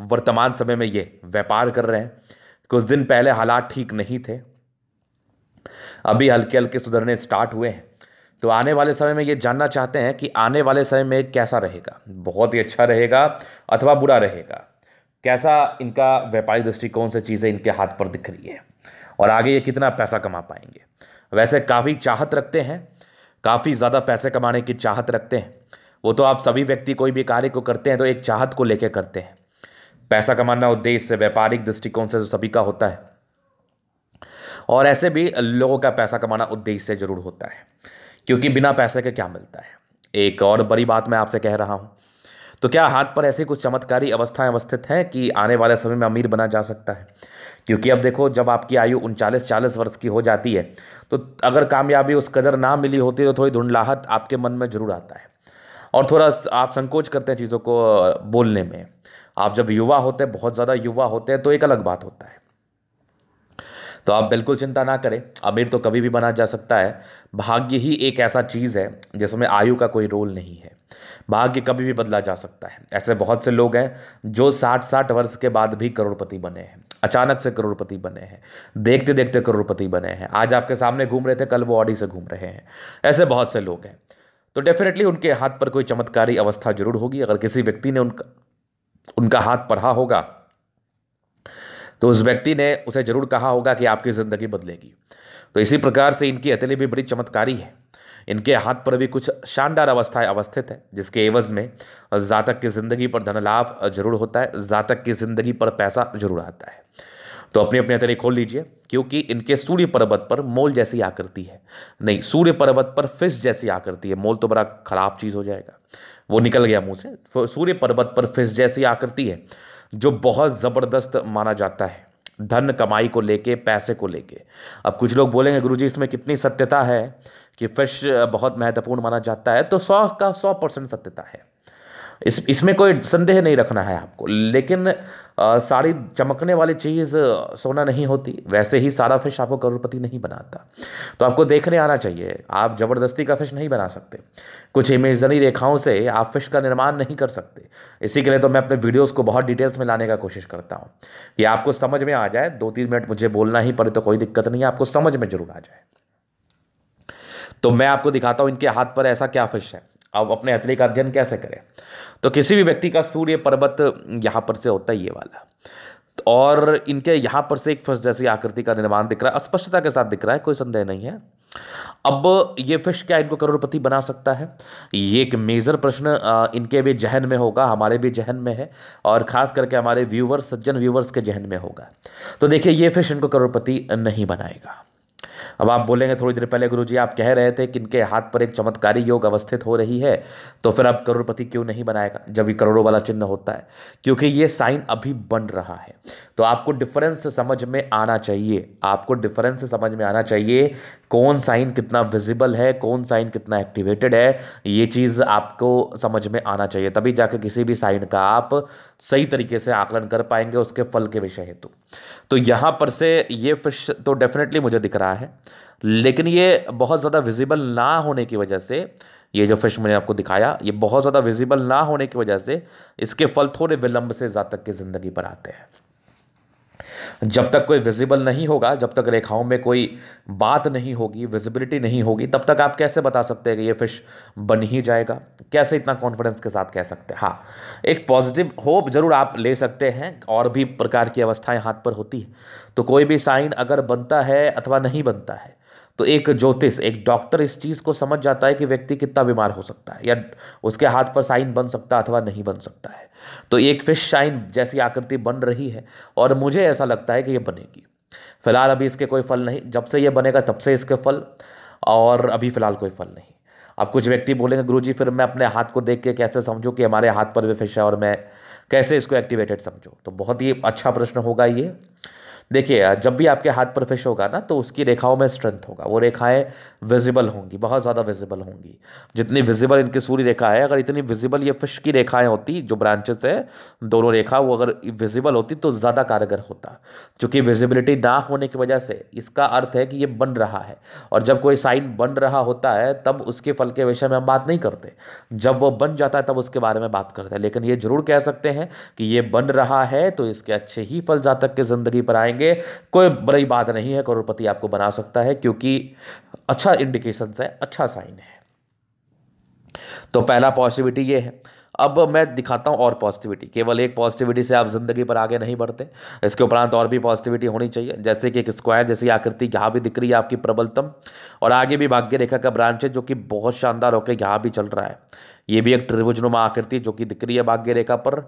वर्तमान समय में ये व्यापार कर रहे हैं कुछ दिन पहले हालात ठीक नहीं थे अभी हल्के हल्के सुधरने स्टार्ट हुए हैं तो आने वाले समय में ये जानना चाहते हैं कि आने वाले समय में कैसा रहेगा बहुत ही अच्छा रहेगा अथवा बुरा रहेगा कैसा इनका व्यापारिक दृष्टिकोण से चीज़ें इनके हाथ पर दिख रही है और आगे ये कितना पैसा कमा पाएंगे वैसे काफ़ी चाहत रखते हैं काफ़ी ज़्यादा पैसे कमाने की चाहत रखते हैं वो तो आप सभी व्यक्ति कोई भी कार्य को करते हैं तो एक चाहत को लेकर करते हैं पैसा कमाना उद्देश्य व्यापारिक दृष्टिकोण से तो सभी का होता है और ऐसे भी लोगों का पैसा कमाना उद्देश्य जरूर होता है क्योंकि बिना पैसे के क्या मिलता है एक और बड़ी बात मैं आपसे कह रहा हूँ तो क्या हाथ पर ऐसी कुछ चमत्कारी अवस्थाएं अवस्थित हैं कि आने वाले समय में अमीर बना जा सकता है क्योंकि अब देखो जब आपकी आयु उनचालीस चालीस वर्ष की हो जाती है तो अगर कामयाबी उस कदर ना मिली होती तो थोड़ी धुंधलाहट आपके मन में जरूर आता है और थोड़ा आप संकोच करते हैं चीज़ों को बोलने में आप जब युवा होते हैं बहुत ज़्यादा युवा होते हैं तो एक अलग बात होता है तो आप बिल्कुल चिंता ना करें अमीर तो कभी भी बना जा सकता है भाग्य ही एक ऐसा चीज़ है जिसमें आयु का कोई रोल नहीं है भाग्य कभी भी बदला जा सकता है ऐसे बहुत से लोग हैं जो साठ साठ वर्ष के बाद भी करोड़पति बने हैं अचानक से करोड़पति बने हैं देखते देखते करोड़पति बने हैं आज आपके सामने घूम रहे थे कल वो ऑडी से घूम रहे हैं ऐसे बहुत से लोग हैं तो डेफिनेटली उनके हाथ पर कोई चमत्कारी अवस्था जरूर होगी अगर किसी व्यक्ति ने उनका उनका हाथ पढ़ा होगा तो उस व्यक्ति ने उसे जरूर कहा होगा कि आपकी ज़िंदगी बदलेगी तो इसी प्रकार से इनकी हथेली भी बड़ी चमत्कारी है इनके हाथ पर भी कुछ शानदार अवस्थाएं अवस्थित है जिसके एवज में जातक की ज़िंदगी पर धन लाभ जरूर होता है जातक की ज़िंदगी पर पैसा जरूर आता है तो अपनी अपनी हथेली खोल लीजिए क्योंकि इनके सूर्य पर्वत पर मोल जैसी आकृति है नहीं सूर्य पर्वत पर फिश जैसी आकृति है मोल तो बड़ा खराब चीज़ हो जाएगा वो निकल गया मुँह से सूर्य पर्वत पर फिश जैसी आकृति है जो बहुत ज़बरदस्त माना जाता है धन कमाई को लेके पैसे को लेके अब कुछ लोग बोलेंगे गुरुजी इसमें कितनी सत्यता है कि फिश बहुत महत्वपूर्ण माना जाता है तो सौ का सौ परसेंट सत्यता है इस इसमें कोई संदेह नहीं रखना है आपको लेकिन आ, सारी चमकने वाली चीज़ सोना नहीं होती वैसे ही सारा फिश आपको करोड़पति नहीं बनाता तो आपको देखने आना चाहिए आप ज़बरदस्ती का फिश नहीं बना सकते कुछ इमेजनी रेखाओं से आप फिश का निर्माण नहीं कर सकते इसी के लिए तो मैं अपने वीडियोस को बहुत डिटेल्स में लाने का कोशिश करता हूँ कि आपको समझ में आ जाए दो तीन मिनट मुझे बोलना ही पड़े तो कोई दिक्कत नहीं है आपको समझ में ज़रूर आ जाए तो मैं आपको दिखाता हूँ इनके हाथ पर ऐसा क्या फिश है अब अपने अतले का अध्ययन कैसे करें तो किसी भी व्यक्ति का सूर्य पर्वत यहाँ पर से होता है ये वाला और इनके यहाँ पर से एक फिश जैसी आकृति का निर्माण दिख रहा है स्पष्टता के साथ दिख रहा है कोई संदेह नहीं है अब ये फिश क्या इनको करोड़पति बना सकता है ये एक मेजर प्रश्न इनके भी जहन में होगा हमारे भी जहन में है और खास करके हमारे व्यूवर्स सज्जन व्यूवर्स के जहन में होगा तो देखिए ये फिश इनको करोड़पति नहीं बनाएगा अब आप बोलेंगे थोड़ी देर पहले गुरु जी आप कह रहे थे कि इनके हाथ पर एक चमत्कारी योग अवस्थित हो रही है तो फिर आप करोड़पति क्यों नहीं बनाएगा जब ये करोड़ों वाला चिन्ह होता है क्योंकि ये साइन अभी बन रहा है तो आपको डिफरेंस समझ में आना चाहिए आपको डिफरेंस समझ में आना चाहिए कौन साइन कितना विजिबल है कौन साइन कितना एक्टिवेटेड है ये चीज़ आपको समझ में आना चाहिए तभी जाके किसी भी साइन का आप सही तरीके से आकलन कर पाएंगे उसके फल के विषय हेतु तो यहाँ पर से ये फिश तो डेफिनेटली मुझे दिख रहा है लेकिन ये बहुत ज़्यादा विजिबल ना होने की वजह से ये जो फिश मैंने आपको दिखाया ये बहुत ज़्यादा विजिबल ना होने की वजह से इसके फल थोड़े विलंब से ज़्यादा तक की ज़िंदगी पर आते हैं जब तक कोई विजिबल नहीं होगा जब तक रेखाओं में कोई बात नहीं होगी विजिबिलिटी नहीं होगी तब तक आप कैसे बता सकते हैं कि ये फिश बन ही जाएगा कैसे इतना कॉन्फिडेंस के साथ कह सकते हैं हाँ एक पॉजिटिव होप जरूर आप ले सकते हैं और भी प्रकार की अवस्थाएं हाथ पर होती है तो कोई भी साइन अगर बनता है अथवा नहीं बनता है तो एक ज्योतिष एक डॉक्टर इस चीज़ को समझ जाता है कि व्यक्ति कितना बीमार हो सकता है या उसके हाथ पर साइन बन सकता अथवा नहीं बन सकता है तो एक फिश साइन जैसी आकृति बन रही है और मुझे ऐसा लगता है कि ये बनेगी फिलहाल अभी इसके कोई फल नहीं जब से ये बनेगा तब से इसके फल और अभी फिलहाल कोई फल नहीं अब कुछ व्यक्ति बोलेंगे गुरु फिर मैं अपने हाथ को देख के कैसे समझूँ कि हमारे हाथ पर भी फिश है और मैं कैसे इसको एक्टिवेटेड समझूँ तो बहुत ही अच्छा प्रश्न होगा ये देखिए जब भी आपके हाथ पर फिश होगा ना तो उसकी रेखाओं में स्ट्रेंथ होगा वो रेखाएं विजिबल होंगी बहुत ज़्यादा विजिबल होंगी जितनी विजिबल इनकी सूर्य रेखा है अगर इतनी विजिबल ये फिश की रेखाएं होती जो ब्रांचेस है दोनों रेखा वो अगर विजिबल होती तो ज़्यादा कारगर होता चूँकि विजिबिलिटी ना होने की वजह से इसका अर्थ है कि ये बन रहा है और जब कोई साइन बन रहा होता है तब उसके फल के विषय में हम बात नहीं करते जब वो बन जाता है तब उसके बारे में बात करते हैं लेकिन ये जरूर कह सकते हैं कि ये बन रहा है तो इसके अच्छे ही फल जातक की ज़िंदगी पर आएंगे पाएंगे कोई बड़ी बात नहीं है करोड़पति आपको बना सकता है क्योंकि अच्छा इंडिकेशन है अच्छा साइन है तो पहला पॉजिटिविटी ये है अब मैं दिखाता हूँ और पॉजिटिविटी केवल एक पॉजिटिविटी से आप ज़िंदगी पर आगे नहीं बढ़ते इसके उपरांत और भी पॉजिटिविटी होनी चाहिए जैसे कि एक स्क्वायर जैसी आकृति यहाँ भी दिख रही है आपकी प्रबलतम और आगे भी भाग्य रेखा का ब्रांच है जो कि बहुत शानदार होकर यहाँ भी चल रहा है ये भी एक त्रिभुजनुमा आकृति जो कि दिख रही है भाग्य रेखा पर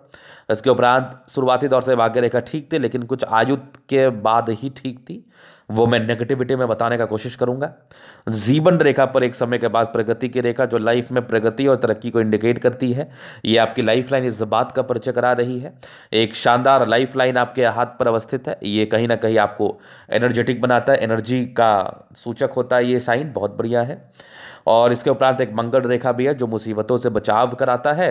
इसके उपरांत शुरुआती दौर से भाग्य रेखा ठीक थी लेकिन कुछ आयु के बाद ही ठीक थी वो मैं नेगेटिविटी में बताने का कोशिश करूंगा जीवन रेखा पर एक समय के बाद प्रगति की रेखा जो लाइफ में प्रगति और तरक्की को इंडिकेट करती है ये आपकी लाइफ लाइन इस बात का परिचय करा रही है एक शानदार लाइफ लाइन आपके हाथ पर अवस्थित है ये कहीं ना कहीं आपको एनर्जेटिक बनाता है एनर्जी का सूचक होता है ये साइन बहुत बढ़िया है और इसके उपरांत एक मंगल रेखा भी है जो मुसीबतों से बचाव कराता है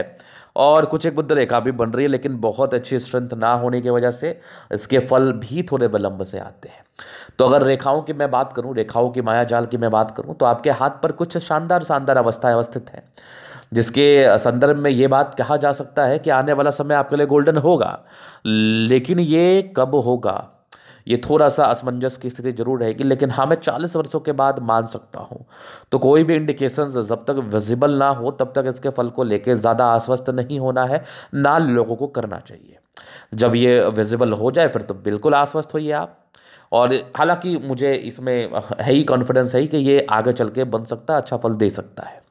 और कुछ एक बुद्ध रेखा भी बन रही है लेकिन बहुत अच्छी स्ट्रेंथ ना होने की वजह से इसके फल भी थोड़े विलंब से आते हैं तो अगर रेखाओं की मैं बात करूँ रेखाओं की माया जाल की मैं बात करूँ तो आपके हाथ पर कुछ शानदार शानदार अवस्थाएं अवस्थित हैं जिसके संदर्भ में ये बात कहा जा सकता है कि आने वाला समय आपके लिए गोल्डन होगा लेकिन ये कब होगा ये थोड़ा सा असमंजस की स्थिति जरूर रहेगी लेकिन हाँ मैं चालीस वर्षों के बाद मान सकता हूँ तो कोई भी इंडिकेशन जब तक विजिबल ना हो तब तक इसके फल को लेकर ज़्यादा आश्वस्त नहीं होना है ना लोगों को करना चाहिए जब ये विजिबल हो जाए फिर तो बिल्कुल आश्वस्त होइए आप और हालांकि मुझे इसमें है ही कॉन्फिडेंस है ही कि ये आगे चल के बन सकता है अच्छा फल दे सकता है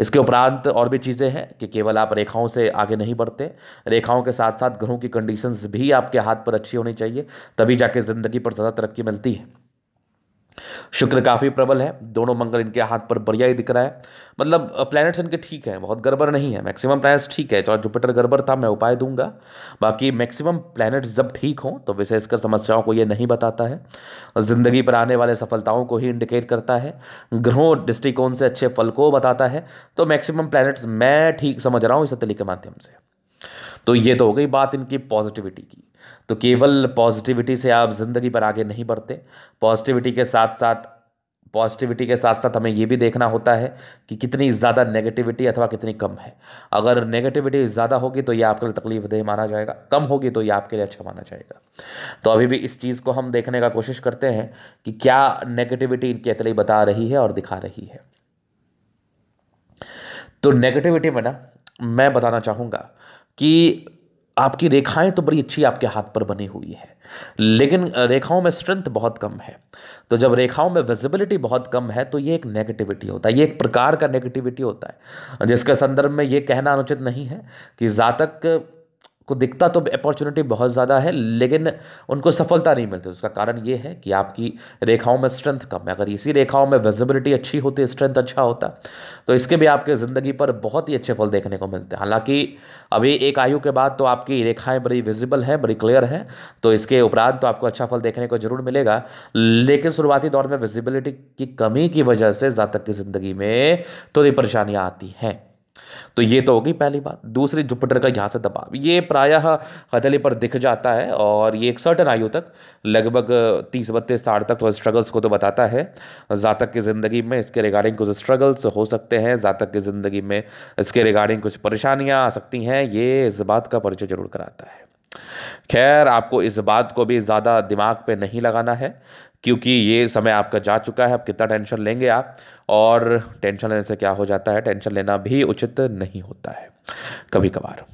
इसके उपरांत और भी चीज़ें हैं कि केवल आप रेखाओं से आगे नहीं बढ़ते रेखाओं के साथ साथ ग्रहों की कंडीशंस भी आपके हाथ पर अच्छी होनी चाहिए तभी जाके ज़िंदगी पर ज़्यादा तरक्की मिलती है शुक्र काफ़ी प्रबल है दोनों मंगल इनके हाथ पर बढ़िया ही दिख रहा है मतलब प्लैनेट्स इनके ठीक हैं बहुत गड़बड़ नहीं है मैक्सिमम प्लैनेट्स ठीक है चाहे जुपिटर गड़बड़ था मैं उपाय दूंगा बाकी मैक्सिमम प्लैनेट्स जब ठीक हों तो विशेषकर समस्याओं को ये नहीं बताता है ज़िंदगी पर आने वाले सफलताओं को ही इंडिकेट करता है ग्रहों दृष्टिकोण से अच्छे फल को बताता है तो मैक्सिमम प्लैनेट्स मैं ठीक समझ रहा हूँ इस तली के माध्यम से तो ये तो हो गई बात इनकी पॉजिटिविटी की तो केवल पॉजिटिविटी से आप ज़िंदगी पर आगे नहीं बढ़ते पॉजिटिविटी के साथ साथ पॉजिटिविटी के साथ साथ हमें ये भी देखना होता है कि कितनी ज़्यादा नेगेटिविटी अथवा कितनी कम है अगर नेगेटिविटी ज़्यादा होगी तो ये आपके लिए तकलीफ दे माना जाएगा कम होगी तो ये आपके लिए अच्छा माना जाएगा तो अभी भी इस चीज़ को हम देखने का कोशिश करते हैं कि क्या नेगेटिविटी इनकी अतली बता रही है और दिखा रही है तो नेगेटिविटी में ना मैं बताना चाहूँगा कि आपकी रेखाएं तो बड़ी अच्छी आपके हाथ पर बनी हुई है लेकिन रेखाओं में स्ट्रेंथ बहुत कम है तो जब रेखाओं में विजिबिलिटी बहुत कम है तो ये एक नेगेटिविटी होता है ये एक प्रकार का नेगेटिविटी होता है जिसके संदर्भ में ये कहना अनुचित नहीं है कि जातक को दिखता तो अपॉर्चुनिटी बहुत ज़्यादा है लेकिन उनको सफलता नहीं मिलती उसका कारण ये है कि आपकी रेखाओं में स्ट्रेंथ कम है अगर इसी रेखाओं में विजिबिलिटी अच्छी होती स्ट्रेंथ अच्छा होता तो इसके भी आपके ज़िंदगी पर बहुत ही अच्छे फल देखने को मिलते हैं हालांकि अभी एक आयु के बाद तो आपकी रेखाएँ बड़ी विजिबल हैं बड़ी क्लियर हैं तो इसके उपरांत तो आपको अच्छा फल देखने को ज़रूर मिलेगा लेकिन शुरुआती दौर में विजिबिलिटी की कमी की वजह से ज़्यादातर की ज़िंदगी में थोड़ी परेशानियाँ आती हैं तो ये तो होगी पहली बात दूसरी जुपिटर का यहाँ से दबाव ये प्रायः हथेली पर दिख जाता है और ये एक सर्टन आयु तक लगभग तीस बत्तीस साठ तक तो स्ट्रगल्स को तो बताता है जातक की ज़िंदगी में इसके रिगार्डिंग कुछ स्ट्रगल्स हो सकते हैं जातक की ज़िंदगी में इसके रिगार्डिंग कुछ परेशानियाँ आ सकती हैं ये इस बात का परिचय जरूर कराता है खैर आपको इस बात को भी ज़्यादा दिमाग पे नहीं लगाना है क्योंकि ये समय आपका जा चुका है अब कितना टेंशन लेंगे आप और टेंशन लेने से क्या हो जाता है टेंशन लेना भी उचित नहीं होता है कभी कभार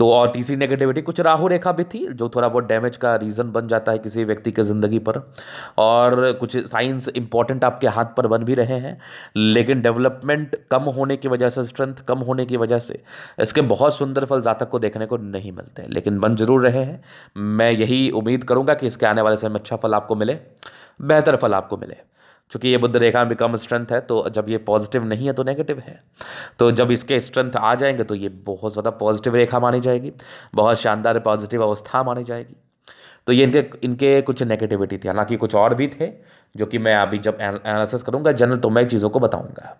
तो और तीसरी नेगेटिविटी कुछ राहु रेखा भी थी जो थोड़ा बहुत डैमेज का रीज़न बन जाता है किसी व्यक्ति के ज़िंदगी पर और कुछ साइंस इंपॉर्टेंट आपके हाथ पर बन भी रहे हैं लेकिन डेवलपमेंट कम होने की वजह से स्ट्रेंथ कम होने की वजह से इसके बहुत सुंदर फल जातक को देखने को नहीं मिलते लेकिन बन जरूर रहे हैं मैं यही उम्मीद करूँगा कि इसके आने वाले समय में अच्छा फल आपको मिले बेहतर फल आपको मिले चूँकि ये बुद्ध रेखा में कम स्ट्रेंथ है तो जब ये पॉजिटिव नहीं है तो नेगेटिव है तो जब इसके स्ट्रेंथ आ जाएंगे तो ये बहुत ज़्यादा पॉजिटिव रेखा मानी जाएगी बहुत शानदार पॉजिटिव अवस्था मानी जाएगी तो ये इनके इनके कुछ नेगेटिविटी थी हालांकि कुछ और भी थे जो कि मैं अभी जब एनालिसिस करूँगा जनरल तो मैं चीज़ों को बताऊँगा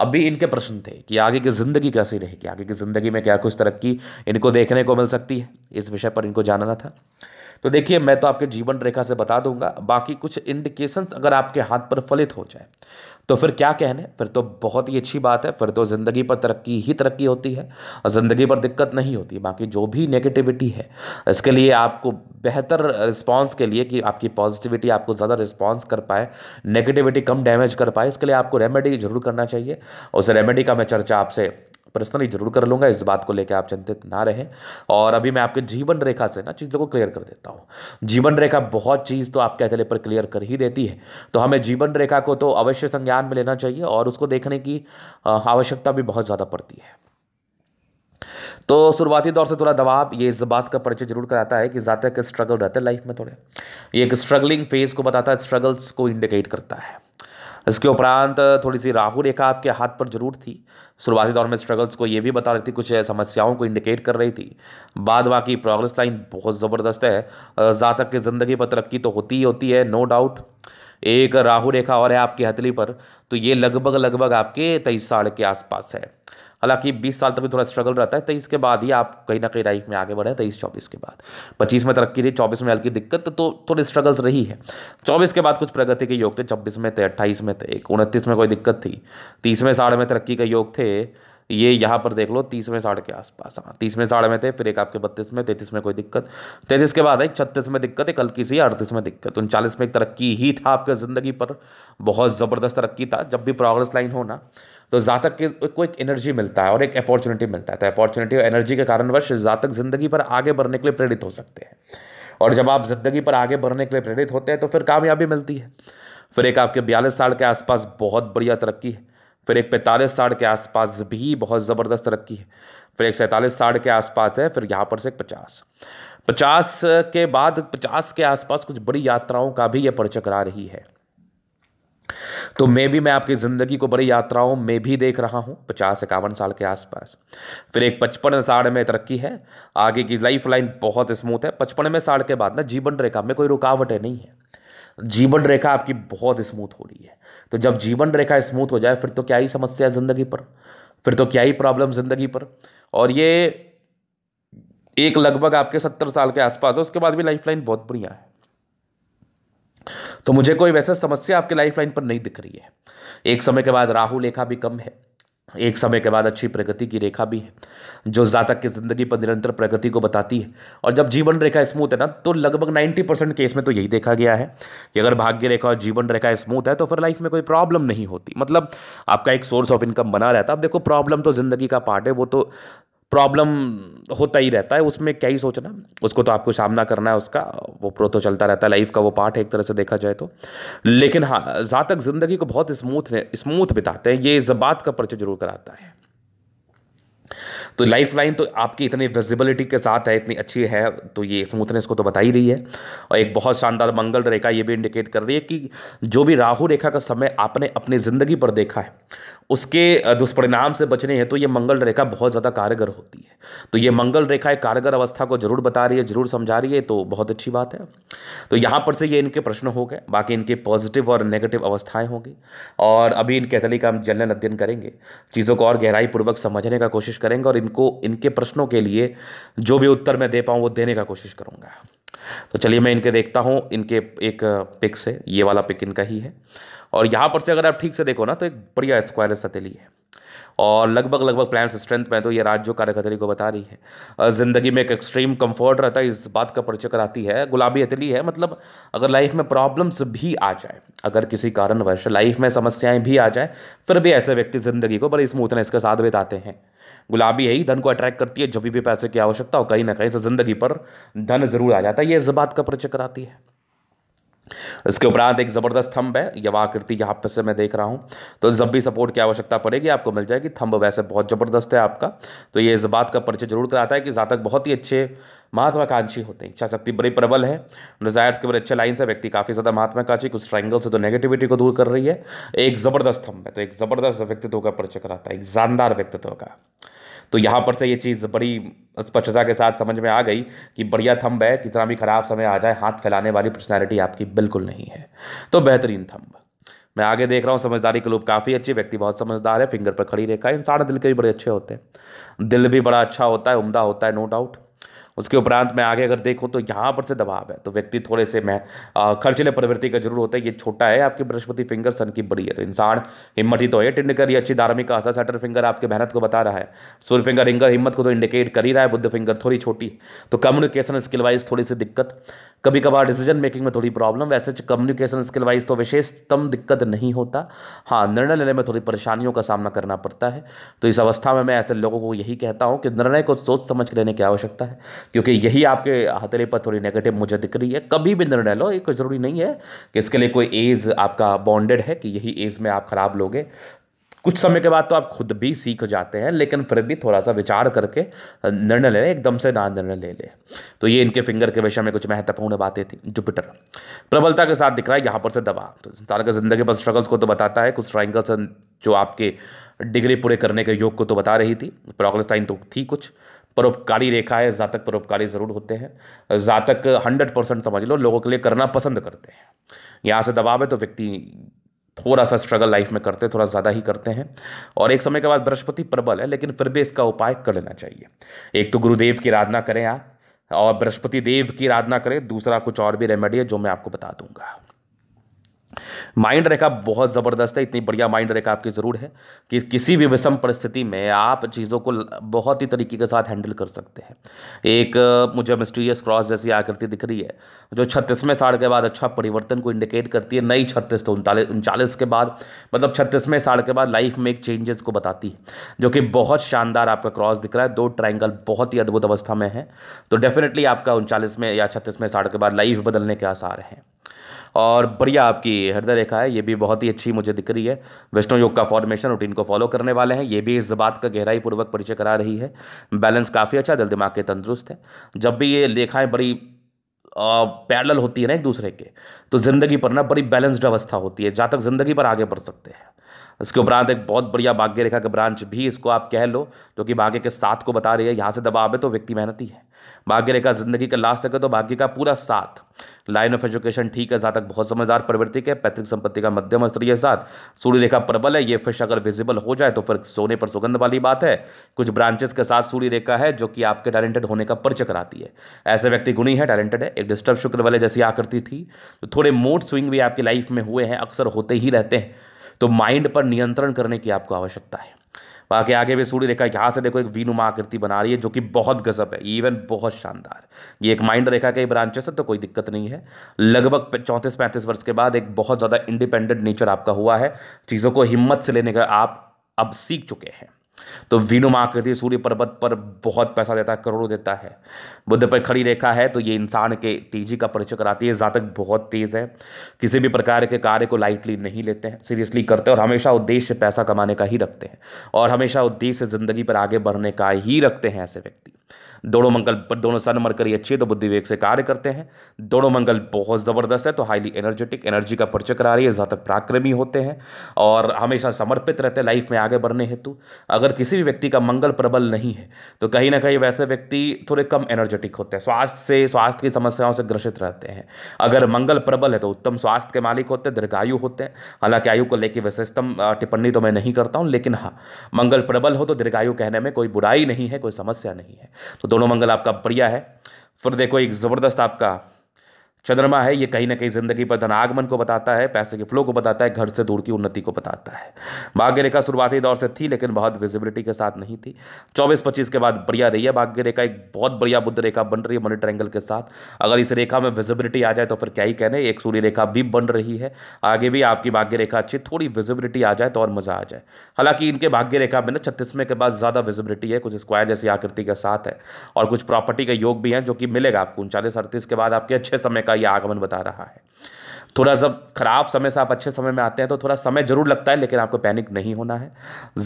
अब भी इनके प्रश्न थे कि आगे की ज़िंदगी कैसी रहेगी आगे की ज़िंदगी में क्या कुछ तरक्की इनको देखने को मिल सकती है इस विषय पर इनको जानना था तो देखिए मैं तो आपके जीवन रेखा से बता दूंगा बाकी कुछ इंडिकेशंस अगर आपके हाथ पर फलित हो जाए तो फिर क्या कहने फिर तो बहुत ही अच्छी बात है फिर तो ज़िंदगी पर तरक्की ही तरक्की होती है और ज़िंदगी पर दिक्कत नहीं होती बाकी जो भी नेगेटिविटी है इसके लिए आपको बेहतर रिस्पांस के लिए कि आपकी पॉजिटिविटी आपको ज़्यादा रिस्पांस कर पाए नेगेटिविटी कम डैमेज कर पाए इसके लिए आपको रेमेडी जरूर करना चाहिए उस रेमेडी का मैं चर्चा आपसे पर्सनली जरूर कर लूँगा इस बात को लेकर आप चिंतित ना रहें और अभी मैं आपके जीवन रेखा से ना चीज़ों को क्लियर कर देता हूँ जीवन रेखा बहुत चीज़ तो आपके अचले पर क्लियर कर ही देती है तो हमें जीवन रेखा को तो अवश्य संज्ञान में लेना चाहिए और उसको देखने की आवश्यकता भी बहुत ज़्यादा पड़ती है तो शुरुआती दौर से थोड़ा दबाव ये इस बात का परिचय जरूर कराता है कि ज़्यादा के स्ट्रगल रहते हैं लाइफ में थोड़े ये एक स्ट्रगलिंग फेज को बताता है स्ट्रगल्स को इंडिकेट करता है इसके उपरांत थोड़ी सी राहु रेखा आपके हाथ पर जरूर थी शुरुआती दौर में स्ट्रगल्स को ये भी बता रही थी कुछ समस्याओं को इंडिकेट कर रही थी बाद बाकी प्रोग्रेस लाइन बहुत ज़बरदस्त है जातक की ज़िंदगी पर तरक्की तो होती ही होती है नो डाउट एक राहु रेखा और है आपकी हथली पर तो ये लगभग लगभग आपके तेईस साल के आसपास है हालांकि 20 साल तक भी थोड़ा स्ट्रगल रहता है तेईस के बाद ही आप कहीं ना कहीं लाइफ में आगे बढ़े तेईस चौबीस के बाद पच्चीस में तरक्की थी चौबीस में हल्की दिक्कत तो थोड़ी स्ट्रगल्स रही है चौबीस के बाद कुछ प्रगति के योग थे छब्बीस में थे अट्ठाईस में थे उनतीस में कोई दिक्कत थी तीस में साढ़े में तरक्की के योग थे ये यहाँ पर देख लो तीस में साढ़े के आसपास हाँ तीस में साढ़े में थे फिर एक आपके बत्तीस में तैतीस में कोई दिक्कत तैतीस के बाद एक छत्तीस में दिक्कत एक हल्की सी अड़तीस में दिक्कत उनचालीस में एक तरक्की ही था आपके ज़िंदगी पर बहुत ज़बरदस्त तरक्की था जब भी प्रोग्रेस लाइन हो ना तो जातक के को एक एनर्जी मिलता है और एक अपॉर्चुनिटी मिलता है तो अपॉर्चुनिटी और एनर्जी के कारणवश जातक ज़िंदगी पर आगे बढ़ने के लिए प्रेरित हो सकते हैं और जब आप ज़िंदगी पर आगे बढ़ने के लिए प्रेरित होते हैं तो फिर कामयाबी मिलती है फिर एक आपके बयालीस साल के आसपास बहुत बढ़िया तरक्की है फिर एक पैंतालीस साल के आसपास भी बहुत ज़बरदस्त तरक्की है फिर एक सैंतालीस साल के आसपास है फिर यहाँ पर से एक पचास पचास के बाद पचास के आसपास कुछ बड़ी यात्राओं का भी ये परिचय करा रही है तो मैं भी मैं आपकी ज़िंदगी को बड़ी यात्राओं में भी देख रहा हूँ पचास इक्यावन साल के आसपास फिर एक पचपन साल में तरक्की है आगे की लाइफ लाइन बहुत स्मूथ है पचपनवें साल के बाद ना जीवन रेखा में कोई रुकावटें नहीं है जीवन रेखा आपकी बहुत स्मूथ हो रही है तो जब जीवन रेखा स्मूथ हो जाए फिर तो क्या ही समस्या है ज़िंदगी पर फिर तो क्या ही प्रॉब्लम ज़िंदगी पर और ये एक लगभग आपके सत्तर साल के आसपास है उसके बाद भी लाइफ लाइन बहुत बढ़िया है तो मुझे कोई वैसा समस्या आपके लाइफ लाइन पर नहीं दिख रही है एक समय के बाद राहु रेखा भी कम है एक समय के बाद अच्छी प्रगति की रेखा भी है जो जातक की ज़िंदगी पर निरंतर प्रगति को बताती है और जब जीवन रेखा स्मूथ है ना तो लगभग 90 परसेंट केस में तो यही देखा गया है कि अगर भाग्य रेखा और जीवन रेखा स्मूथ है तो फिर लाइफ में कोई प्रॉब्लम नहीं होती मतलब आपका एक सोर्स ऑफ इनकम बना रहता है अब देखो प्रॉब्लम तो ज़िंदगी का पार्ट है वो तो प्रॉब्लम होता ही रहता है उसमें क्या ही सोचना उसको तो आपको सामना करना है उसका वो प्रो तो चलता रहता है लाइफ का वो पार्ट है एक तरह से देखा जाए तो लेकिन हाँ जहाँ तक ज़िंदगी को बहुत स्मूथ स्मूथ बिताते हैं ये इस बात का परिचय जरूर कराता है तो लाइफ लाइन तो आपकी इतनी विजिबिलिटी के साथ है इतनी अच्छी है तो ये स्मूथनेस को तो बता ही रही है और एक बहुत शानदार मंगल रेखा ये भी इंडिकेट कर रही है कि जो भी राहु रेखा का समय आपने अपनी ज़िंदगी पर देखा है उसके दुष्परिणाम से बचने हैं तो ये मंगल रेखा बहुत ज़्यादा कारगर होती है तो ये मंगल रेखा एक कारगर अवस्था को जरूर बता रही है जरूर समझा रही है तो बहुत अच्छी बात है तो यहाँ पर से ये इनके प्रश्न हो गए बाकी इनके पॉजिटिव और नेगेटिव अवस्थाएं होंगी और अभी इनके अतली का हम जनरल अध्ययन करेंगे चीज़ों को और गहराई पूर्वक समझने का कोशिश करेंगे और इनको इनके प्रश्नों के लिए जो भी उत्तर मैं दे पाऊँ वो देने का कोशिश करूँगा तो चलिए मैं इनके देखता हूँ इनके एक पिक से ये वाला पिक इनका ही है और यहाँ पर से अगर आप ठीक से देखो ना तो एक बढ़िया स्क्वायर सतीली है और लगभग लगभग प्लान स्ट्रेंथ में तो ये राज्यों कार्यकतरी को बता रही है ज़िंदगी में एक एक्सट्रीम कंफर्ट रहता है इस बात का परिचय कराती है गुलाबी हथेली है मतलब अगर लाइफ में प्रॉब्लम्स भी आ जाए अगर किसी कारणवश लाइफ में समस्याएं भी आ जाए फिर भी ऐसे व्यक्ति ज़िंदगी को बड़े स्मूथनेस के साथ बिताते हैं गुलाबी है ही धन को अट्रैक्ट करती है जब भी पैसे की आवश्यकता हो कहीं ना कहीं से ज़िंदगी पर धन ज़रूर आ जाता है ये इस बात का परिचय कराती है इसके उपरांत एक ज़बरदस्त थंब है यह आकृति यहाँ पर से मैं देख रहा हूँ तो जब भी सपोर्ट की आवश्यकता पड़ेगी आपको मिल जाएगी थंब वैसे बहुत ज़बरदस्त है आपका तो ये इस बात का परिचय जरूर कराता है कि जातक बहुत ही अच्छे महत्वाकांक्षी होते हैं इच्छा शक्ति बड़ी प्रबल है डिजायर्स के बड़े अच्छे लाइन से व्यक्ति काफ़ी ज़्यादा महत्वाकांक्षी कुछ ट्राइंगल से तो नेगेटिविटी को दूर कर रही है एक ज़बरदस्त थंब है तो एक ज़बरदस्त व्यक्तित्व का परिचय कराता है एक जानदार व्यक्तित्व का तो यहाँ पर से ये चीज़ बड़ी स्पष्टता के साथ समझ में आ गई कि बढ़िया थंब है कितना भी ख़राब समय आ जाए हाथ फैलाने वाली पर्सनैलिटी आपकी बिल्कुल नहीं है तो बेहतरीन थंब मैं आगे देख रहा हूँ समझदारी के लोग काफ़ी अच्छे व्यक्ति बहुत समझदार है फिंगर पर खड़ी रेखा इंसान दिल के भी बड़े अच्छे होते हैं दिल भी बड़ा अच्छा होता है उमदा होता है नो डाउट उसके उपरांत मैं आगे अगर देखूँ तो यहाँ पर से दबाव है तो व्यक्ति थोड़े से मैं खर्चिले प्रवृत्ति का जरूर होता है ये छोटा है आपकी बृहस्पति फिंगर सन की बड़ी है तो इंसान हिम्मत ही तो है टिंड कर ये अच्छी धार्मिक आशा सटर फिंगर आपके मेहनत को बता रहा है सूर्य फिंगर इंगर हिम्मत को तो इंडिकेट कर ही रहा है बुद्ध फिंगर थोड़ी छोटी तो कम्युनिकेशन स्किल वाइज थोड़ी सी दिक्कत कभी कभार डिसीजन मेकिंग में थोड़ी प्रॉब्लम वैसे कम्युनिकेशन स्किल वाइज तो विशेषतम दिक्कत नहीं होता हाँ निर्णय लेने में थोड़ी परेशानियों का सामना करना पड़ता है तो इस अवस्था में मैं ऐसे लोगों को यही कहता हूँ कि निर्णय को सोच समझ लेने की आवश्यकता है क्योंकि यही आपके हथेली पर थोड़ी नेगेटिव मुझे दिख रही है कभी भी निर्णय लो ये कोई ज़रूरी नहीं है कि इसके लिए कोई एज आपका बॉन्डेड है कि यही एज में आप ख़राब लोगे कुछ समय के बाद तो आप खुद भी सीख जाते हैं लेकिन फिर भी थोड़ा सा विचार करके निर्णय ले एकदम से ना निर्णय ले लें तो ये इनके फिंगर के विषय में कुछ महत्वपूर्ण बातें थी जुपिटर प्रबलता के साथ दिख रहा है यहाँ पर से दबा तो इंसान का जिंदगी पर स्ट्रगल्स को तो बताता है कुछ ट्राइंगल्स जो आपके डिग्री पूरे करने के योग को तो बता रही थी प्रोग्रेस टाइम तो थी कुछ परोपकारी रेखा है जातक परोपकारी ज़रूर होते हैं जातक हंड्रेड परसेंट समझ लो लोगों के लिए करना पसंद करते हैं यहाँ से दबाव है तो व्यक्ति थोड़ा सा स्ट्रगल लाइफ में करते हैं थोड़ा ज़्यादा ही करते हैं और एक समय के बाद बृहस्पति प्रबल है लेकिन फिर भी इसका उपाय कर लेना चाहिए एक तो गुरुदेव की आराधना करें आप और बृहस्पति देव की आराधना करें दूसरा कुछ और भी रेमेडी है जो मैं आपको बता दूंगा माइंड रेखा बहुत ज़बरदस्त है इतनी बढ़िया माइंड रेखा आपकी ज़रूर है कि किसी भी विषम परिस्थिति में आप चीज़ों को बहुत ही तरीके के साथ हैंडल कर सकते हैं एक मुझे मिस्टीरियस क्रॉस जैसी आकृति दिख रही है जो छत्तीसवें साल के बाद अच्छा परिवर्तन को इंडिकेट करती है नई छत्तीस तो उनतालीस उनचालीस के बाद मतलब छत्तीसवें साल के बाद लाइफ में एक चेंजेस को बताती है जो कि बहुत शानदार आपका क्रॉस दिख रहा है दो ट्राइंगल बहुत ही अद्भुत अवस्था में है तो डेफिनेटली आपका उनचालीस में या छत्तीसवें साल के बाद लाइफ बदलने के आसार हैं और बढ़िया आपकी हृदय रेखा है ये भी बहुत ही अच्छी मुझे दिख रही है वैष्णो योग का फॉर्मेशन रूटीन को फॉलो करने वाले हैं ये भी इस बात का गहराई पूर्वक परिचय करा रही है बैलेंस काफ़ी अच्छा दिल दिमाग के तंदुरुस्त है जब भी ये रेखाएँ बड़ी पैरल होती है ना एक दूसरे के तो ज़िंदगी पर ना बड़ी बैलेंस्ड अवस्था होती है जहाँ तक ज़िंदगी पर आगे बढ़ सकते हैं इसके उपरांत एक बहुत बढ़िया भाग्य रेखा का ब्रांच भी इसको आप कह लो क्योंकि भाग्य के साथ को बता रही है यहाँ से दबाव है तो व्यक्ति मेहनती है भाग्य रेखा जिंदगी का लास्ट तक है तो भाग्य का पूरा साथ लाइन ऑफ एजुकेशन ठीक है जातक बहुत समझदार प्रवृत्ति के पैतृक संपत्ति का मध्यम स्तरीय साथ सूर्य रेखा प्रबल है ये फिश अगर विजिबल हो जाए तो फिर सोने पर सुगंध वाली बात है कुछ ब्रांचेस के साथ सूर्य रेखा है जो कि आपके टैलेंटेड होने का परिचय कराती है ऐसे व्यक्ति गुणी है टैलेंटेड है एक डिस्टर्ब शुक्र वाले जैसी आकृति थी तो थोड़े मूड स्विंग भी आपकी लाइफ में हुए हैं अक्सर होते ही रहते हैं तो माइंड पर नियंत्रण करने की आपको आवश्यकता है बाकी आगे भी सूर्य रेखा यहाँ से देखो एक वीनुमा आकृति बना रही है जो कि बहुत गजब है इवन बहुत शानदार ये एक माइंड रेखा के ब्रांचेस है तो कोई दिक्कत नहीं है लगभग चौंतीस पैंतीस वर्ष के बाद एक बहुत ज़्यादा इंडिपेंडेंट नेचर आपका हुआ है चीज़ों को हिम्मत से लेने का आप अब सीख चुके हैं तो वीनु महाकृति सूर्य पर्वत पर बहुत पैसा देता है करोड़ों देता है बुद्ध पर खड़ी रेखा है तो ये इंसान के तेजी का परिचय कराती है जातक बहुत तेज़ है किसी भी प्रकार के कार्य को लाइटली नहीं लेते हैं सीरियसली करते हैं और हमेशा उद्देश्य पैसा कमाने का ही रखते हैं और हमेशा उद्देश्य ज़िंदगी पर आगे बढ़ने का ही रखते हैं ऐसे व्यक्ति दोनों मंगल पर दोनों सन मरकर ये अच्छी तो बुद्धि विवेक से कार्य करते हैं दोनों मंगल बहुत ज़बरदस्त है तो हाईली एनर्जेटिक एनर्जी का परिचय करा रही है ज़्यादा पराक्रमी होते हैं और हमेशा समर्पित रहते हैं लाइफ में आगे बढ़ने हेतु अगर किसी भी व्यक्ति का मंगल प्रबल नहीं है तो कहीं ना कहीं वैसे व्यक्ति थोड़े कम एनर्जेटिक होते हैं स्वास्थ्य से स्वास्थ्य की समस्याओं से ग्रसित रहते हैं अगर मंगल प्रबल है तो उत्तम स्वास्थ्य के मालिक होते हैं दीर्घायु होते हैं हालांकि आयु को लेकर विशेषतम टिप्पणी तो मैं नहीं करता हूँ लेकिन हाँ मंगल प्रबल हो तो दीर्घायु कहने में कोई बुराई नहीं है कोई समस्या नहीं है तो दोनों मंगल आपका बढ़िया है फिर देखो एक ज़बरदस्त आपका चंद्रमा है ये कहीं ना कहीं जिंदगी पर आगमन को बताता है पैसे के फ्लो को बताता है घर से दूर की उन्नति को बताता है भाग्य रेखा शुरुआती दौर से थी लेकिन बहुत विजिबिलिटी के साथ नहीं थी चौबीस पच्चीस के बाद बढ़िया रही है भाग्य रेखा एक बहुत बढ़िया बुद्ध रेखा बन रही है मनी ट्रैंगल के साथ अगर इस रेखा में विजिबिलिटी आ जाए तो फिर क्या ही कहने एक सूर्य रेखा भी बन रही है आगे भी आपकी भाग्य रेखा अच्छी थोड़ी विजिबिलिटी आ जाए तो और मज़ा आ जाए हालांकि इनके भाग्य रेखा में ना छत्तीसवें के बाद ज़्यादा विजिबिलिटी है कुछ स्क्वायर जैसी आकृति के साथ है और कुछ प्रॉपर्टी का योग भी है जो कि मिलेगा आपको उनचालीस अड़तीस के बाद आपके अच्छे समय का यह आगमन बता रहा है थोड़ा सा ख़राब समय से आप अच्छे समय में आते हैं तो थोड़ा समय जरूर लगता है लेकिन आपको पैनिक नहीं होना है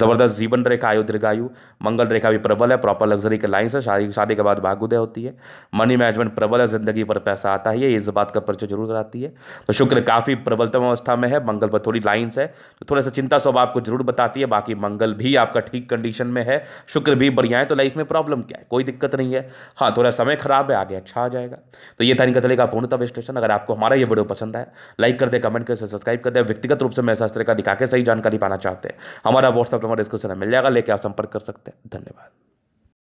ज़बरदस्त जीवन रेखा आयु दीर्घायु मंगल रेखा भी प्रबल है प्रॉपर लग्जरी के लाइन से शादी शादी के बाद भागुदय होती है मनी मैनेजमेंट प्रबल है ज़िंदगी पर पैसा आता है ये इस बात का परिचय जरूर कराती है तो शुक्र काफ़ी प्रबलतम अवस्था में है मंगल पर थोड़ी लाइन्स है तो थोड़ा सा चिंता स्वभाव आपको जरूर बताती है बाकी मंगल भी आपका ठीक कंडीशन में है शुक्र भी बढ़िया है तो लाइफ में प्रॉब्लम क्या है कोई दिक्कत नहीं है हाँ थोड़ा समय खराब है आगे अच्छा आ जाएगा तो ये था निकलेगा पूर्णता विश्लेषण अगर आपको हमारा ये वीडियो पसंद आया लाइक कर दे कमेंट कर सब्सक्राइब कर दे व्यक्तिगत रूप से मैं शास्त्र का दिखा के सही जानकारी पाना चाहते हैं हमारा व्हाट्सअप नंबर डिस्क्रिप्शन में मिल जाएगा लेकर आप संपर्क कर सकते हैं धन्यवाद